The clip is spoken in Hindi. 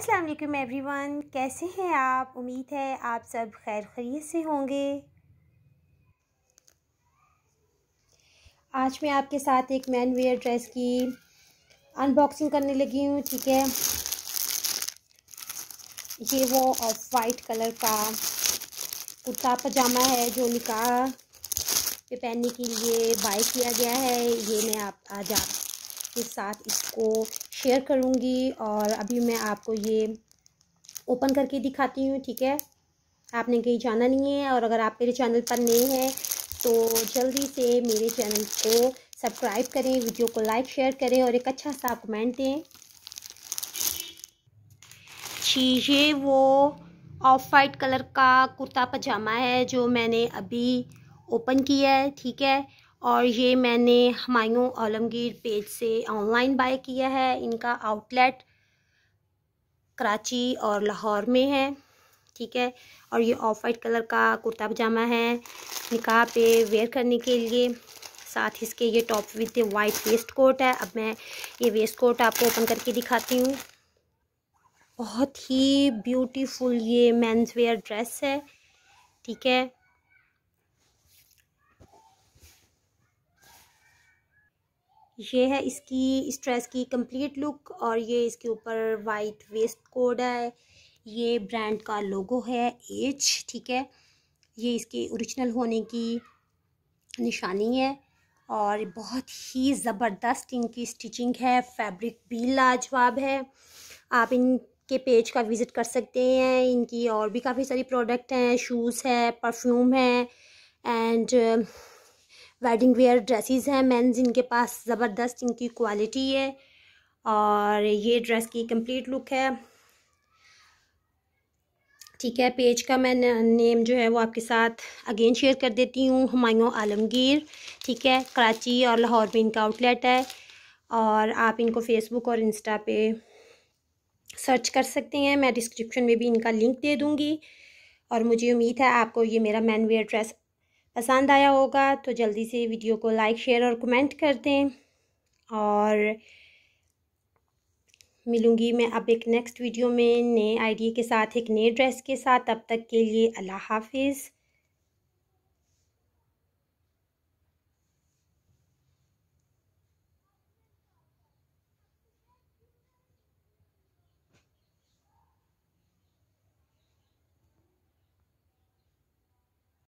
अस्सलाम वालेकुम एवरीवन कैसे हैं आप उम्मीद है आप सब खैर खरीत से होंगे आज मैं आपके साथ एक मैन वेयर ड्रेस की अनबॉक्सिंग करने लगी हूँ ठीक है ये वो ऑफ वाइट कलर का कुर्ता पजामा है जो निकाह पे पहनने के लिए बाय किया गया है ये मैं आप आज आप आपके साथ इसको शेयर करूँगी और अभी मैं आपको ये ओपन करके दिखाती हूँ ठीक है आपने कहीं जाना नहीं है और अगर आप मेरे चैनल पर नए हैं तो जल्दी से मेरे चैनल को सब्सक्राइब करें वीडियो को लाइक शेयर करें और एक अच्छा सा कमेंट दें जी ये वो ऑफ वाइट कलर का कुर्ता पजामा है जो मैंने अभी ओपन किया है ठीक है और ये मैंने हमायूँ आलमगीर पेज से ऑनलाइन बाय किया है इनका आउटलेट कराची और लाहौर में है ठीक है और ये ऑफ वाइट कलर का कुर्ता पजामा है निकाह पे वेयर करने के लिए साथ इसके ये top with white waistcoat है अब मैं ये वेस्ट कोट आपको ओपन करके दिखाती हूँ बहुत ही ब्यूटीफुल ये मेंस वेयर ड्रेस है ठीक है ये है इसकी स्ट्रेस की कंप्लीट लुक और ये इसके ऊपर वाइट वेस्ट कोड है ये ब्रांड का लोगो है एच ठीक है ये इसके ओरिजिनल होने की निशानी है और बहुत ही ज़बरदस्त इनकी स्टिचिंग है फैब्रिक भी लाजवाब है आप इनके पेज का विज़िट कर सकते हैं इनकी और भी काफ़ी सारी प्रोडक्ट हैं शूज़ है परफ्यूम है एंड वेडिंग वेयर ड्रेसेस हैं मेंस इनके पास ज़बरदस्त इनकी क्वालिटी है और ये ड्रेस की कंप्लीट लुक है ठीक है पेज का मैं नेम जो है वो आपके साथ अगेन शेयर कर देती हूँ हमायों आलमगीर ठीक है कराची और लाहौर में इनका आउटलेट है और आप इनको फेसबुक और इंस्टा पे सर्च कर सकते हैं मैं डिस्क्रिप्शन में भी इनका लिंक दे दूँगी और मुझे उम्मीद है आपको ये मेरा मैन वेयर ड्रेस पसंद आया होगा तो जल्दी से वीडियो को लाइक शेयर और कमेंट कर दें और मिलूँगी मैं अब एक नेक्स्ट वीडियो में नए आइडिया के साथ एक नए ड्रेस के साथ अब तक के लिए अल्लाह हाफिज़